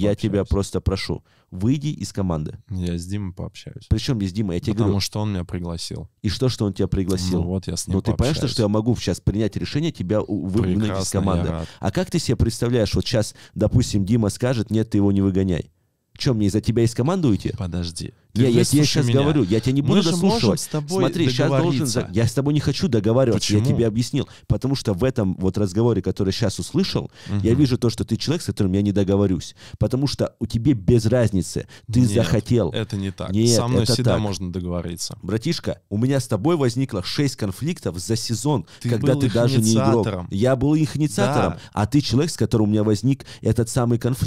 Я пообщаюсь. тебя просто прошу, выйди из команды. Я с Димой пообщаюсь. Причем я с Димой, я тебе Потому говорю. Потому что он меня пригласил. И что, что он тебя пригласил? Ну вот я с ним Ну ты понимаешь, что я могу сейчас принять решение тебя выгнать из команды. А как ты себе представляешь, вот сейчас, допустим, Дима скажет, нет, ты его не выгоняй. Чем, мне из за тебя и скомандуете? Подожди. Ты я, я тебе сейчас меня. говорю, я тебя не буду дослушивать. С тобой Смотри, сейчас должен... Я с тобой не хочу договариваться, Почему? я тебе объяснил. Потому что в этом вот разговоре, который сейчас услышал, угу. я вижу то, что ты человек, с которым я не договорюсь. Потому что у тебя без разницы. Ты Нет, захотел. это не так. Нет, Со мной это всегда так. можно договориться. Братишка, у меня с тобой возникло 6 конфликтов за сезон, ты когда ты даже не игрок. Я был их инициатором, да. а ты человек, с которым у меня возник этот самый конфликт.